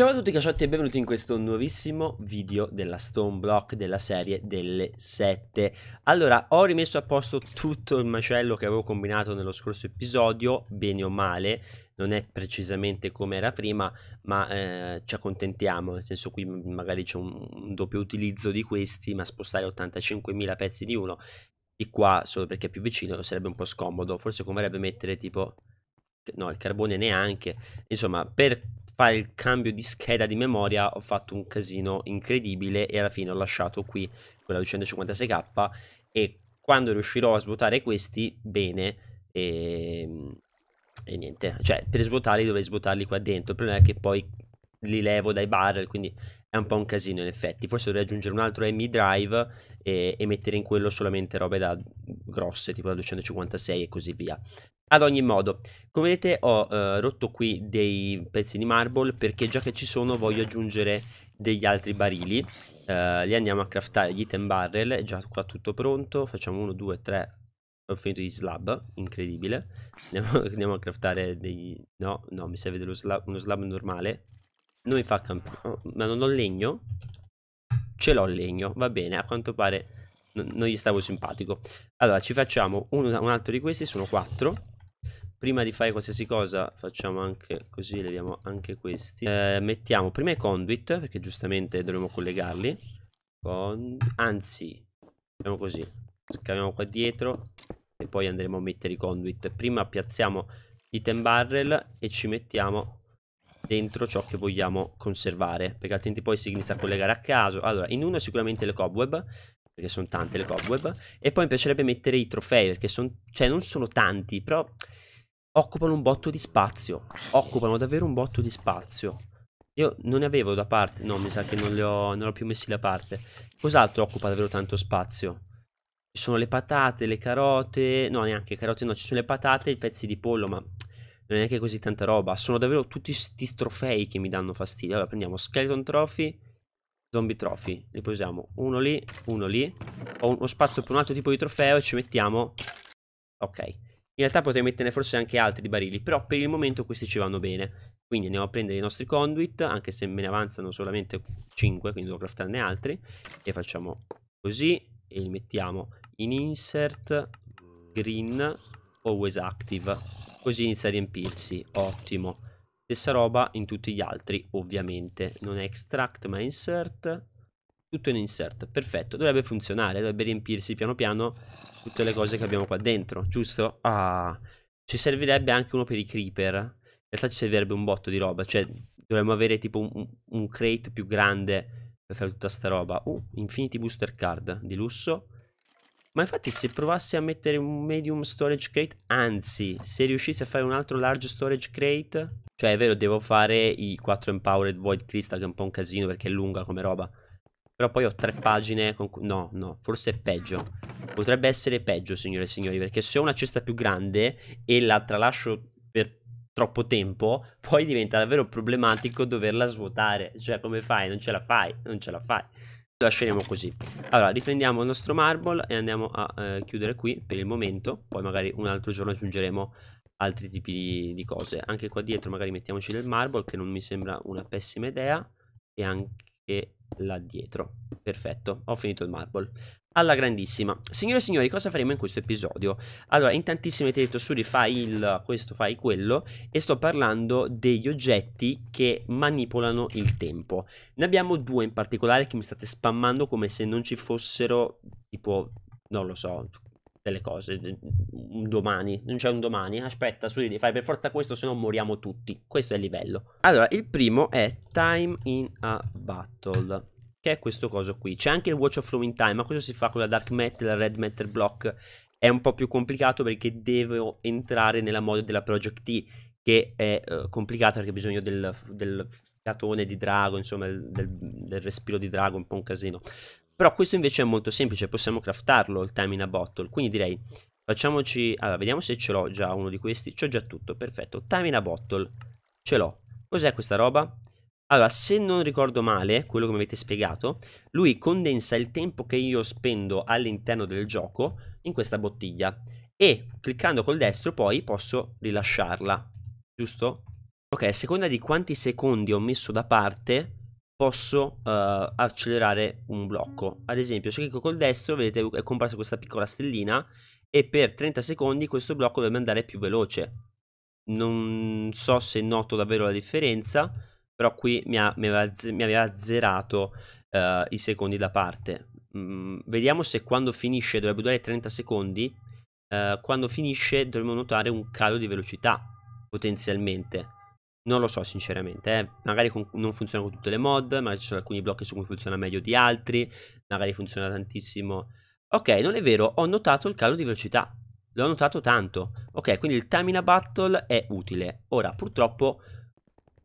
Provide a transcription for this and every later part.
Ciao a tutti cacciotti e benvenuti in questo nuovissimo video della Stone Block della serie delle 7 Allora ho rimesso a posto tutto il macello che avevo combinato nello scorso episodio Bene o male, non è precisamente come era prima ma eh, ci accontentiamo Nel senso qui magari c'è un, un doppio utilizzo di questi ma spostare 85.000 pezzi di uno Di qua solo perché è più vicino sarebbe un po' scomodo Forse converrebbe mettere tipo no il carbone neanche insomma per fare il cambio di scheda di memoria ho fatto un casino incredibile e alla fine ho lasciato qui quella 256k e quando riuscirò a svuotare questi bene e, ehm, e niente cioè per svuotarli dovrei svuotarli qua dentro il problema è che poi li levo dai barrel, quindi è un po' un casino in effetti. Forse dovrei aggiungere un altro MI drive e, e, mettere in quello solamente robe da grosse, tipo da 256 e così via. Ad ogni modo, come vedete ho eh, rotto qui dei pezzi di marble perché già che ci sono voglio aggiungere degli altri barili. Eh, li andiamo a craftare, gli item barrel, è già qua tutto pronto, facciamo 1, 2, 3, ho finito gli slab, incredibile. Andiamo, andiamo a craftare dei... no, no, mi serve slab, uno slab normale, noi fa campione. Oh, ma non ho legno? Ce l'ho legno, va bene, a quanto pare non, gli stavo simpatico. Allora, ci facciamo uno, un altro di questi, sono quattro. Prima di fare qualsiasi cosa facciamo anche così, leviamo anche questi. Eh, mettiamo prima i conduit, perché giustamente dovremmo collegarli. Con... Anzi, facciamo così. Scaviamo qua dietro e poi andremo a mettere i conduit. Prima piazziamo i ten barrel e ci mettiamo dentro ciò che vogliamo conservare, perché altrimenti poi si inizia a collegare a caso. Allora, in uno sicuramente le cobweb, perché sono tante le cobweb, e poi mi piacerebbe mettere i trofei, perché son, cioè non sono tanti, però occupano un botto di spazio, occupano davvero un botto di spazio. Io non ne avevo da parte, no, mi sa che non le ho, non ho più messi da parte. Cos'altro occupa davvero tanto spazio? Ci sono le patate, le carote, no neanche carote no, ci sono le patate e i pezzi di pollo, ma non è neanche così tanta roba. Sono davvero tutti questi trofei che mi danno fastidio. Allora prendiamo Skeleton Trophy, Zombie Trophy. Li posiamo uno lì, uno lì. Ho uno spazio per un altro tipo di trofeo e ci mettiamo... Ok. In realtà potrei metterne forse anche altri di barili, però per il momento questi ci vanno bene. Quindi andiamo a prendere i nostri conduit, anche se me ne avanzano solamente 5, quindi devo craftarne altri. E facciamo così e li mettiamo in insert mm, green always active Così inizia a riempirsi, ottimo. Stessa roba in tutti gli altri, ovviamente. Non è extract ma insert. Tutto in insert, perfetto. Dovrebbe funzionare, dovrebbe riempirsi piano piano tutte le cose che abbiamo qua dentro, giusto? Ah, ci servirebbe anche uno per i creeper. In realtà ci servirebbe un botto di roba, cioè dovremmo avere tipo un, un crate più grande per fare tutta sta roba. Uh, Infinity Booster Card di lusso. Ma infatti se provassi a mettere un medium storage crate, anzi, se riuscissi a fare un altro large storage crate, cioè è vero, devo fare i 4 empowered void crystal che è un po' un casino perché è lunga come roba. Però poi ho tre pagine con... No, no, forse è peggio. Potrebbe essere peggio, signore e signori, perché se ho una cesta più grande e la tralascio per troppo tempo, poi diventa davvero problematico doverla svuotare. Cioè, come fai? Non ce la fai, non ce la fai lasceremo così allora riprendiamo il nostro marble e andiamo a eh, chiudere qui per il momento poi magari un altro giorno aggiungeremo altri tipi di, di, cose anche qua dietro magari mettiamoci del marble che non mi sembra una pessima idea e anche là dietro perfetto ho finito il marble alla grandissima. Signore e signori, cosa faremo in questo episodio? Allora, in detto, Suri, fai il questo, fai quello e sto parlando degli oggetti che manipolano il tempo. Ne abbiamo due in particolare che mi state spammando come se non ci fossero tipo non lo so, delle cose. Un domani, non c'è un domani. Aspetta, Suri, fai per forza questo, se no moriamo tutti. Questo è il livello. Allora, il primo è Time in a Battle che è questo coso qui. C'è anche il Watch of Flowing Time, ma questo si fa con la Dark Matter, la Red Matter Block. È un po' più complicato perché devo entrare nella mod della Project T, che è uh, complicata perché ho bisogno del, del catone di drago, insomma, del, del respiro di drago, un po' un casino. Però questo invece è molto semplice, possiamo craftarlo il Time in a Bottle, quindi direi... Facciamoci... Allora, vediamo se ce l'ho già uno di questi. C'ho già tutto, perfetto. Time in a Bottle. Ce l'ho. Cos'è questa roba? Allora, se non ricordo male quello che mi avete spiegato, lui condensa il tempo che io spendo all'interno del gioco in questa bottiglia e cliccando col destro poi posso rilasciarla, giusto? Ok, a seconda di quanti secondi ho messo da parte posso uh, accelerare un blocco. Ad esempio, se clicco col destro, vedete è comparsa questa piccola stellina e per 30 secondi questo blocco dovrebbe andare più veloce. Non so se noto davvero la differenza, però qui mi, ha, mi, aveva, mi aveva, zerato uh, eh, i secondi da parte. Mm, vediamo se quando finisce, dovrebbe durare 30 secondi, uh, quando finisce dovremmo notare un calo di velocità, potenzialmente. Non lo so sinceramente, eh. magari con, non funziona con tutte le mod, magari ci sono alcuni blocchi su cui funziona meglio di altri, magari funziona tantissimo. Ok, non è vero, ho notato il calo di velocità, l'ho notato tanto. Ok, quindi il timing a battle è utile. Ora, purtroppo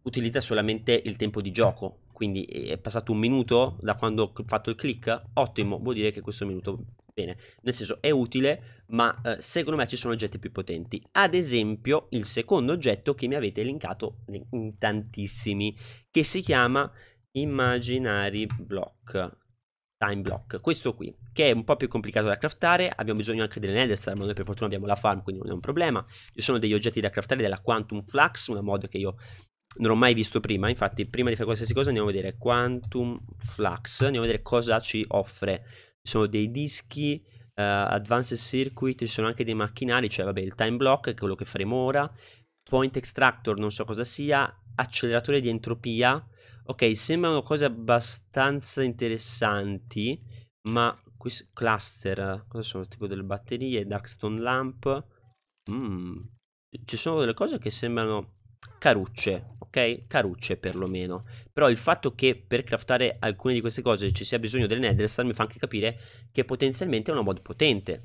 utilizza solamente il tempo di gioco. Quindi eh, è passato un minuto da quando ho fatto il click, ottimo, vuol dire che questo minuto bene. Nel senso è utile, ma eh, secondo me ci sono oggetti più potenti. Ad esempio il secondo oggetto che mi avete linkato in tantissimi, che si chiama Imaginary Block. Time Block, questo qui, che è un po' più complicato da craftare, abbiamo bisogno anche delle Nether, ma noi per fortuna abbiamo la farm, quindi non è un problema. Ci sono degli oggetti da craftare della Quantum Flux, una mod che io non ho mai visto prima, infatti prima di fare qualsiasi cosa andiamo a vedere Quantum Flux, andiamo a vedere cosa ci offre. Ci sono dei dischi, uh, advanced circuit, ci sono anche dei macchinari, cioè vabbè il time block è quello che faremo ora, point extractor non so cosa sia, acceleratore di entropia, ok sembrano cose abbastanza interessanti, ma questi cluster, cosa sono? Tipo delle batterie, darkstone lamp, mm. ci sono delle cose che sembrano carucce, ok? Carucce perlomeno. Però il fatto che per craftare alcune di queste cose ci sia bisogno delle Netherstone mi fa anche capire che potenzialmente è una mod potente.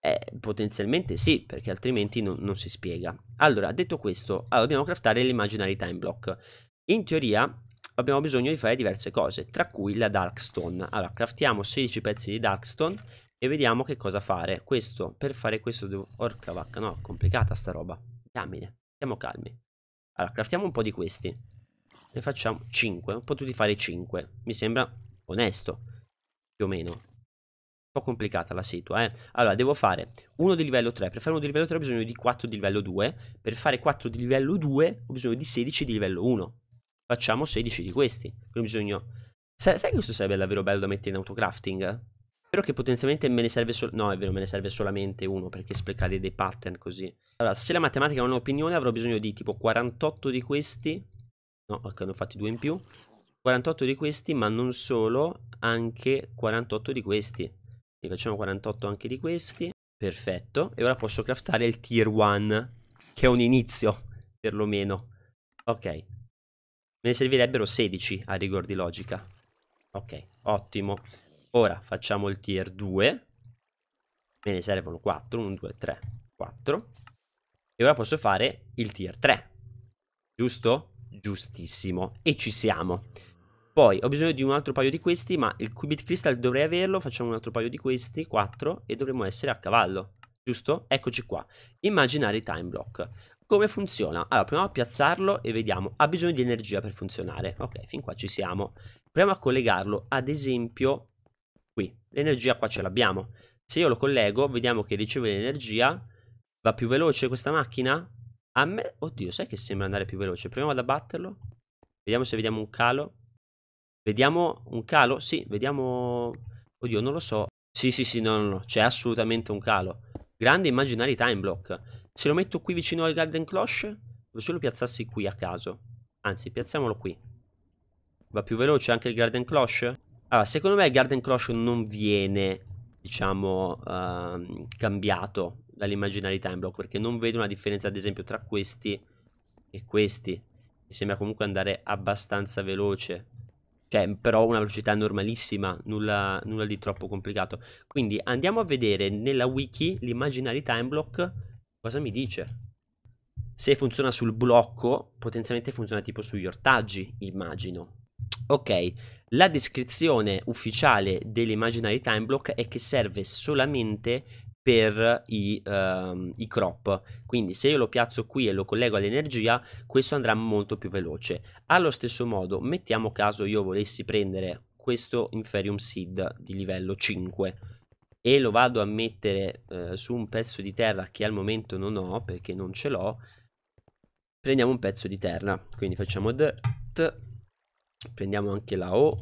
Eh, potenzialmente sì, perché altrimenti non, non si spiega. Allora, detto questo, allora dobbiamo craftare l'Imaginary Time Block. In teoria abbiamo bisogno di fare diverse cose, tra cui la Darkstone. Allora, craftiamo 16 pezzi di Darkstone e vediamo che cosa fare. Questo, per fare questo devo... Orca vacca, no, complicata sta roba. Diamine, siamo calmi. Allora, craftiamo un po' di questi. Ne facciamo 5. Ho potuto fare 5. Mi sembra onesto, più o meno. Un po' complicata la situa, eh. Allora, devo fare uno di livello 3. Per fare uno di livello 3 ho bisogno di 4 di livello 2. Per fare 4 di livello 2 ho bisogno di 16 di livello 1. Facciamo 16 di questi. Quindi ho bisogno... Sai, sai che questo sarebbe davvero bello da mettere in autocrafting? Spero che potenzialmente me ne serve solo... No, è vero, me ne serve solamente uno perché sprecare dei pattern così. Allora, se la matematica è ha un'opinione avrò bisogno di tipo 48 di questi. No, ok, ne ho fatti due in più. 48 di questi, ma non solo, anche 48 di questi. Quindi facciamo 48 anche di questi. Perfetto. E ora posso craftare il tier 1, che è un inizio, perlomeno. Ok. Me ne servirebbero 16 a rigor di logica. Ok, ottimo. Ora facciamo il tier 2. Me ne servono 4, 1, 2, 3, 4. E ora posso fare il tier 3. Giusto? Giustissimo. E ci siamo. Poi ho bisogno di un altro paio di questi, ma il Qubit Crystal dovrei averlo. Facciamo un altro paio di questi, 4, e dovremmo essere a cavallo. Giusto? Eccoci qua. Immaginare time block. Come funziona? Allora, proviamo a piazzarlo e vediamo. Ha bisogno di energia per funzionare. Ok, fin qua ci siamo. Proviamo a collegarlo, ad esempio, qui. L'energia qua ce l'abbiamo. Se io lo collego, vediamo che riceve l'energia. Va più veloce questa macchina? A me... Oddio, sai che sembra andare più veloce? Proviamo ad abbatterlo. Vediamo se vediamo un calo. Vediamo un calo? Sì, vediamo... Oddio, non lo so. Sì, sì, sì, no, no, no. C'è assolutamente un calo. Grande immaginari time block. Se lo metto qui vicino al Garden Cloche, se lo piazzassi qui a caso. Anzi, piazziamolo qui. Va più veloce anche il Garden Cloche? Allora, secondo me Garden Crush non viene, diciamo, uh, cambiato dall'immaginarità time block, perché non vedo una differenza, ad esempio, tra questi e questi. Mi sembra comunque andare abbastanza veloce. Cioè, però una velocità normalissima, nulla, nulla di troppo complicato. Quindi andiamo a vedere nella wiki l'immaginary time block cosa mi dice. Se funziona sul blocco, potenzialmente funziona tipo sugli ortaggi, immagino. Ok, la descrizione ufficiale dell'imaginary time block è che serve solamente per i, uh, i, crop. Quindi se io lo piazzo qui e lo collego all'energia, questo andrà molto più veloce. Allo stesso modo, mettiamo caso io volessi prendere questo Inferium Seed di livello 5 e lo vado a mettere uh, su un pezzo di terra che al momento non ho perché non ce l'ho. Prendiamo un pezzo di terra, quindi facciamo dirt Prendiamo anche la O,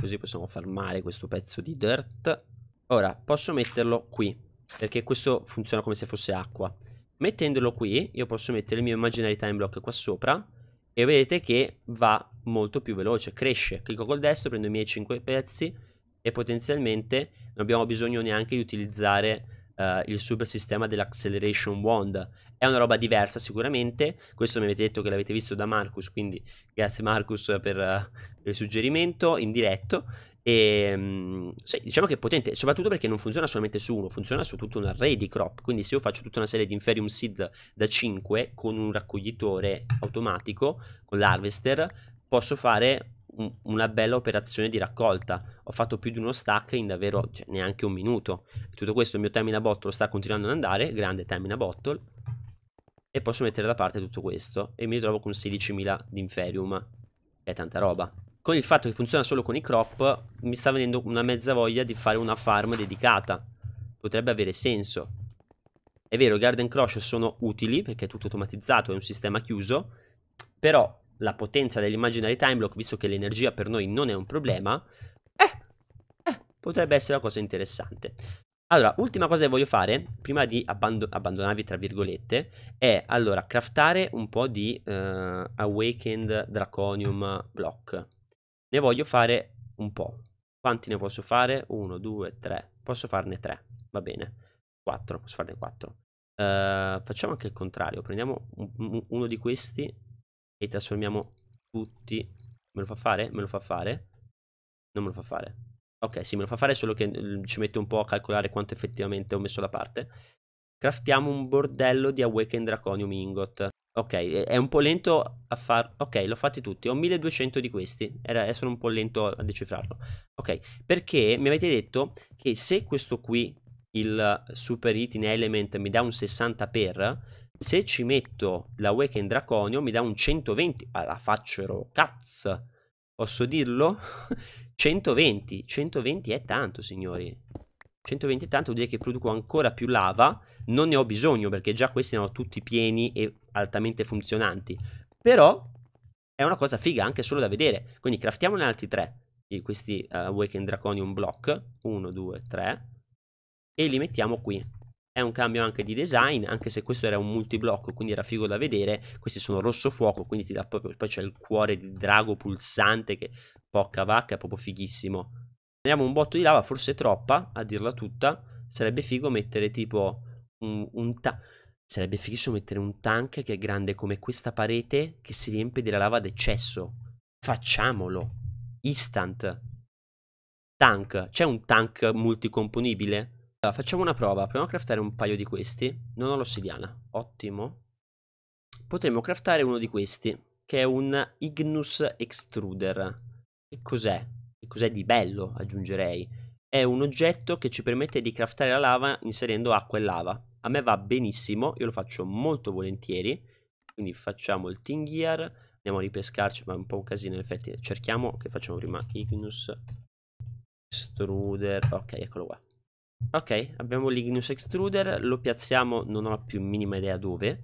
così possiamo farmare questo pezzo di dirt. Ora, posso metterlo qui, perché questo funziona come se fosse acqua. Mettendolo qui, io posso mettere il mio imaginary time block qua sopra, e vedete che va molto più veloce, cresce. Clicco col destro, prendo i miei 5 pezzi, e potenzialmente non abbiamo bisogno neanche di utilizzare uh, il super sistema dell'Acceleration Wand. È una roba diversa sicuramente, questo mi avete detto che l'avete visto da Marcus, quindi grazie Marcus per, uh, per il suggerimento in diretto. E, ehm, sì, diciamo che è potente, soprattutto perché non funziona solamente su uno, funziona su tutto un array di crop. Quindi, se io faccio tutta una serie di Inferium Seed da 5 con un raccoglitore automatico, con l'harvester, posso fare una bella operazione di raccolta. Ho fatto più di uno stack in davvero cioè, neanche un minuto. Tutto questo il mio termina bottle sta continuando ad andare, grande termina bottle. E posso mettere da parte tutto questo e mi ritrovo con 16.000 di inferium. È tanta roba. Con il fatto che funziona solo con i crop, mi sta venendo una mezza voglia di fare una farm dedicata. Potrebbe avere senso. È vero, Garden Crush sono utili perché è tutto automatizzato, è un sistema chiuso, però la potenza dell'immaginary time block, visto che l'energia per noi non è un problema, eh, eh, potrebbe essere una cosa interessante. Allora, ultima cosa che voglio fare, prima di abbandon abbandonarvi tra virgolette, è allora craftare un po' di uh, Awakened Draconium Block. Ne voglio fare un po'. Quanti ne posso fare? 1, 2, 3. Posso farne 3, va bene. 4, posso farne 4. Uh, eh, facciamo anche il contrario, prendiamo un, un, uno di questi e trasformiamo tutti. Me lo fa fare? Me lo fa fare? Non me lo fa fare. Ok, sì, me lo fa fare, solo che mm, ci mette un po' a calcolare quanto effettivamente ho messo da parte. Craftiamo un bordello di Awaken Draconium Ingot. Ok, è un po' lento a far... Ok, l'ho fatti tutti. Ho 1200 di questi. Era... Eh, sono un po' lento a decifrarlo. Ok, perché mi avete detto che se questo qui, il Super Eating Element, mi dà un 60 per se ci metto la Waken Draconio mi dà un 120 la faccio cazzo. Posso dirlo? 120, 120 è tanto, signori. 120 è tanto vuol dire che produco ancora più lava, non ne ho bisogno perché già questi erano tutti pieni e altamente funzionanti. Però è una cosa figa anche solo da vedere. Quindi craftiamone altri tre di questi uh, eh, Awaken Draconium Block, 1, 2, 3, e li mettiamo qui è un cambio anche di design, anche se questo era un multiblocco, quindi era figo da vedere. Questi sono rosso fuoco, quindi ti dà proprio. Poi c'è il cuore di drago pulsante che poca vacca, è proprio fighissimo. Andiamo un botto di lava, forse troppa, a dirla tutta. Sarebbe figo mettere tipo un, un ta- Sarebbe fighissimo mettere un tank che è grande come questa parete che si riempie della lava d'eccesso. Facciamolo. Instant. Tank. C'è un tank multicomponibile? Allora, facciamo una prova. Proviamo a craftare un paio di questi. Non ho l'ossidiana. Ottimo. Potremmo craftare uno di questi, che è un Ignus Extruder. Che cos'è? Che cos'è di bello, aggiungerei? È un oggetto che ci permette di craftare la lava inserendo acqua e lava. A me va benissimo, io lo faccio molto volentieri. Quindi facciamo il Team Gear. Andiamo a ripescarci, ma è un po' un casino in effetti. Cerchiamo, che facciamo prima? Ignus Extruder. Ok, eccolo qua. Ok, abbiamo l'Ignus Extruder, lo piazziamo, non ho più minima idea dove.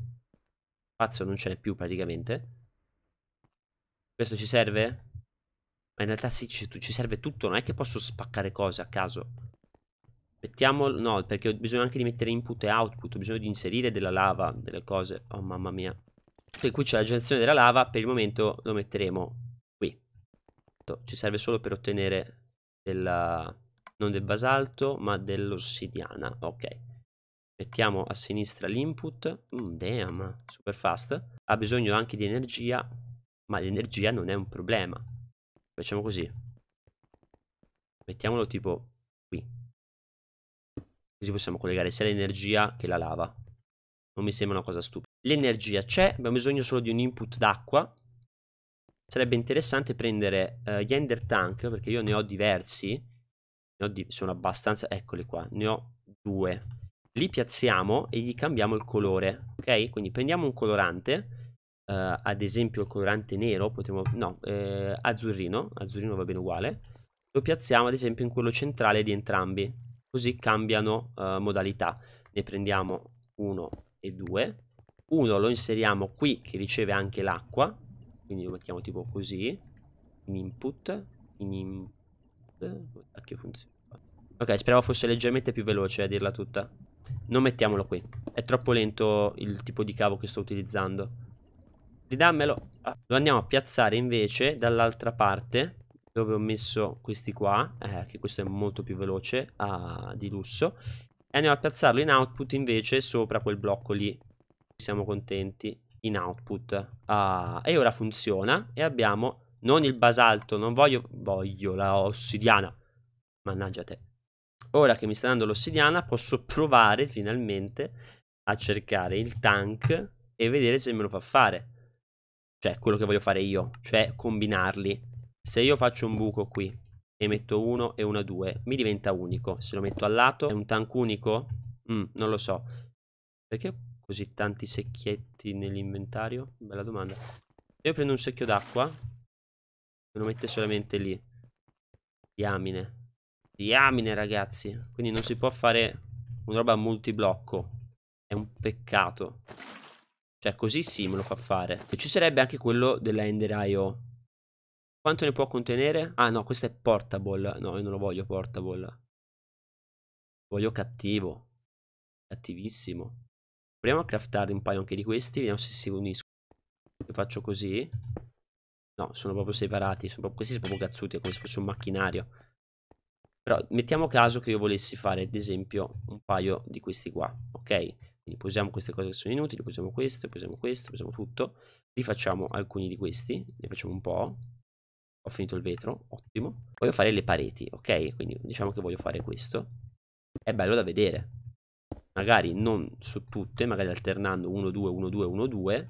Spazio non ce n'è più praticamente. Questo ci serve? Ma in realtà sì, ci, ci serve tutto, non è che posso spaccare cose a caso. Mettiamo, no, perché bisogna anche di mettere input e output, bisogna di inserire della lava, delle cose. Oh mamma mia. E qui c'è la generazione della lava, per il momento lo metteremo qui. Ci serve solo per ottenere della non del basalto ma dell'ossidiana ok mettiamo a sinistra l'input mm, damn super fast ha bisogno anche di energia ma l'energia non è un problema facciamo così mettiamolo tipo qui così possiamo collegare sia l'energia che la lava non mi sembra una cosa stupida l'energia c'è abbiamo bisogno solo di un input d'acqua sarebbe interessante prendere uh, gli ender tank perché io ne ho diversi di, sono abbastanza, eccoli qua, ne ho due. Li piazziamo e gli cambiamo il colore, ok? Quindi prendiamo un colorante, eh, ad esempio il colorante nero, potremmo, no, eh, azzurrino, azzurrino va bene uguale. Lo piazziamo ad esempio in quello centrale di entrambi, così cambiano eh, modalità. Ne prendiamo uno e due. Uno lo inseriamo qui che riceve anche l'acqua, quindi lo mettiamo tipo così, in input, in input, oh, che funziona? Ok, speravo fosse leggermente più veloce a dirla tutta. Non mettiamolo qui. È troppo lento il tipo di cavo che sto utilizzando. Ridammelo. Ah, lo andiamo a piazzare invece dall'altra parte dove ho messo questi qua, eh, che questo è molto più veloce ah, di lusso. E andiamo a piazzarlo in output invece sopra quel blocco lì. Siamo contenti. In output. Ah, e ora funziona e abbiamo non il basalto, non voglio... Voglio la ossidiana. Mannaggia te. Ora che mi sta dando l'ossidiana posso provare finalmente a cercare il tank e vedere se me lo fa fare. Cioè quello che voglio fare io, cioè combinarli. Se io faccio un buco qui e metto uno e una due, mi diventa unico. Se lo metto al lato è un tank unico? Mm, non lo so. Perché ho così tanti secchietti nell'inventario? Bella domanda. Se io prendo un secchio d'acqua, me lo mette solamente lì. Diamine. Diamine ragazzi Quindi non si può fare una roba multiblocco È un peccato Cioè così sì me lo fa fare E ci sarebbe anche quello della Ender IO Quanto ne può contenere? Ah no questo è portable No io non lo voglio portable Voglio cattivo Cattivissimo Proviamo a craftare un paio anche di questi Vediamo se si uniscono Io faccio così No sono proprio separati sono proprio... Questi sono proprio cazzuti È come se fosse un macchinario però mettiamo caso che io volessi fare ad esempio un paio di questi qua, ok? Quindi posiamo queste cose che sono inutili, posiamo questo, posiamo questo, posiamo tutto. Rifacciamo alcuni di questi, ne facciamo un po'. Ho finito il vetro, ottimo. Voglio fare le pareti, ok? Quindi diciamo che voglio fare questo. È bello da vedere. Magari non su tutte, magari alternando 1, 2, 1, 2, 1, 2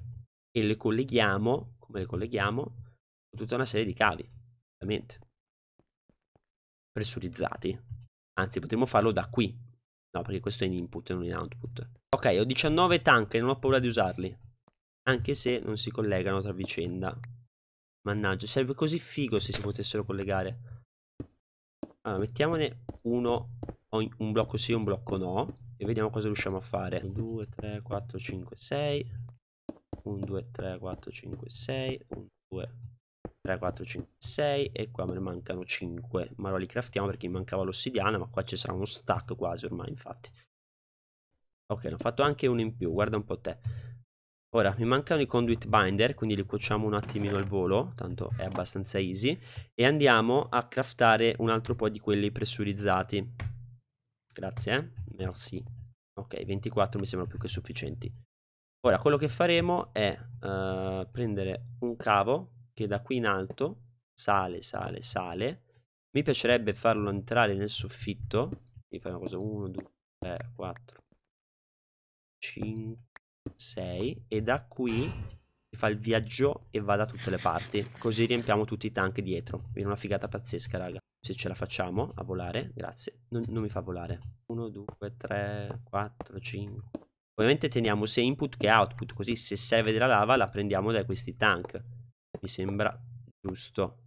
e le colleghiamo, come le colleghiamo, con tutta una serie di cavi, ovviamente pressurizzati. Anzi, potremmo farlo da qui. No, perché questo è in input e non in output. Ok, ho 19 tank e non ho paura di usarli. Anche se non si collegano tra vicenda. Mannaggia, sarebbe così figo se si potessero collegare. Allora, mettiamone uno, un blocco sì e un blocco no. E vediamo cosa riusciamo a fare. 1, 2, 3, 4, 5, 6. 1, 2, 3, 4, 5, 6. 1, 2, 3, 4, 5, 6 e qua me ne mancano 5 ma ora li craftiamo perché mi mancava l'ossidiana ma qua ci sarà uno stack quasi ormai infatti ok ne ho fatto anche uno in più guarda un po' te ora mi mancano i conduit binder quindi li cuociamo un attimino al volo tanto è abbastanza easy e andiamo a craftare un altro po' di quelli pressurizzati grazie eh? merci ok 24 mi sembrano più che sufficienti ora quello che faremo è uh, prendere un cavo che da qui in alto sale, sale, sale. Mi piacerebbe farlo entrare nel soffitto. Quindi fai una cosa 1, 2, 3, 4, 5, 6. E da qui si fa il viaggio e va da tutte le parti. Così riempiamo tutti i tank dietro. Viene una figata pazzesca, raga. Se ce la facciamo a volare, grazie. Non, non mi fa volare. 1, 2, 3, 4, 5. Ovviamente teniamo sia input che output, così se serve della lava la prendiamo da questi tank mi sembra giusto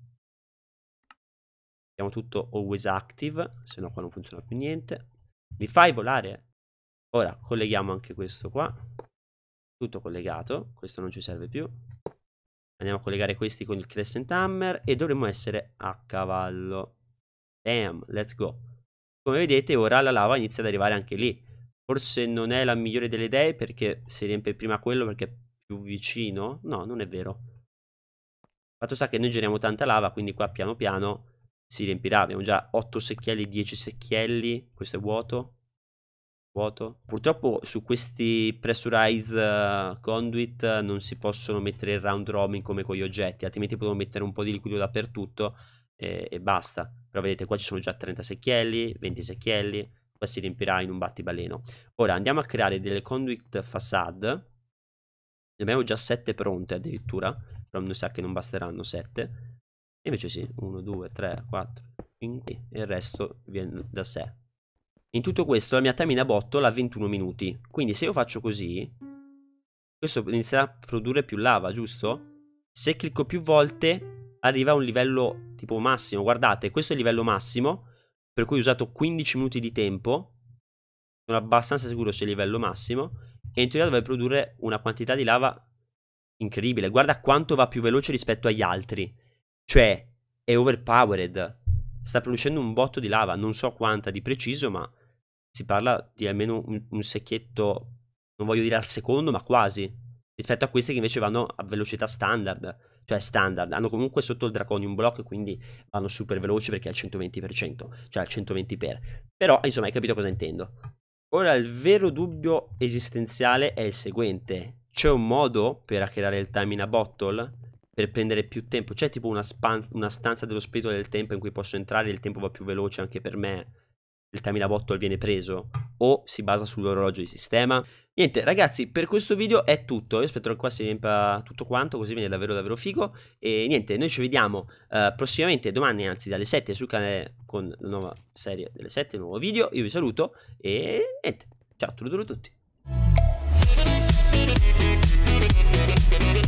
mettiamo tutto always active se no qua non funziona più niente mi fai volare ora colleghiamo anche questo qua tutto collegato questo non ci serve più andiamo a collegare questi con il crescent hammer e dovremmo essere a cavallo damn let's go come vedete ora la lava inizia ad arrivare anche lì forse non è la migliore delle idee perché si riempie prima quello perché è più vicino no non è vero Fatto sta che noi giriamo tanta lava, quindi qua piano piano si riempirà. Abbiamo già 8 secchielli, 10 secchielli. Questo è vuoto. Vuoto. Purtroppo su questi pressurize eh, conduit eh, non si possono mettere il round robin come con gli oggetti, altrimenti potremmo mettere un po' di liquido dappertutto e, eh, e basta. Però vedete qua ci sono già 30 secchielli, 20 secchielli, qua si riempirà in un battibaleno. Ora andiamo a creare delle conduit facade. Ne abbiamo già 7 pronte addirittura, mi sa che non basteranno 7 invece sì 1 2 3 4 5 e il resto viene da sé in tutto questo la mia tamina bottola a 21 minuti quindi se io faccio così questo inizierà a produrre più lava giusto? se clicco più volte arriva a un livello tipo massimo guardate questo è il livello massimo per cui ho usato 15 minuti di tempo sono abbastanza sicuro sia il livello massimo e in teoria dovrei produrre una quantità di lava incredibile. Guarda quanto va più veloce rispetto agli altri. Cioè, è overpowered. Sta producendo un botto di lava, non so quanta di preciso, ma si parla di almeno un, un secchietto, non voglio dire al secondo, ma quasi. Rispetto a queste che invece vanno a velocità standard. Cioè standard, hanno comunque sotto il Draconium Block, quindi vanno super veloci perché è al 120%, cioè al 120 per. Però, insomma, hai capito cosa intendo. Ora, il vero dubbio esistenziale è il seguente c'è un modo per hackerare il time in a bottle? Per prendere più tempo? C'è tipo una, span- una stanza dello spirito del tempo in cui posso entrare e il tempo va più veloce anche per me? il time in a bottle viene preso o si basa sull'orologio di sistema. Niente ragazzi, per questo video è tutto, io aspetto che qua si riempa tutto quanto così viene davvero davvero figo e niente, noi ci vediamo eh, prossimamente domani anzi dalle 7 sul canale con la nuova serie delle 7, nuovo video, io vi saluto e niente, ciao a tutti. Thank you.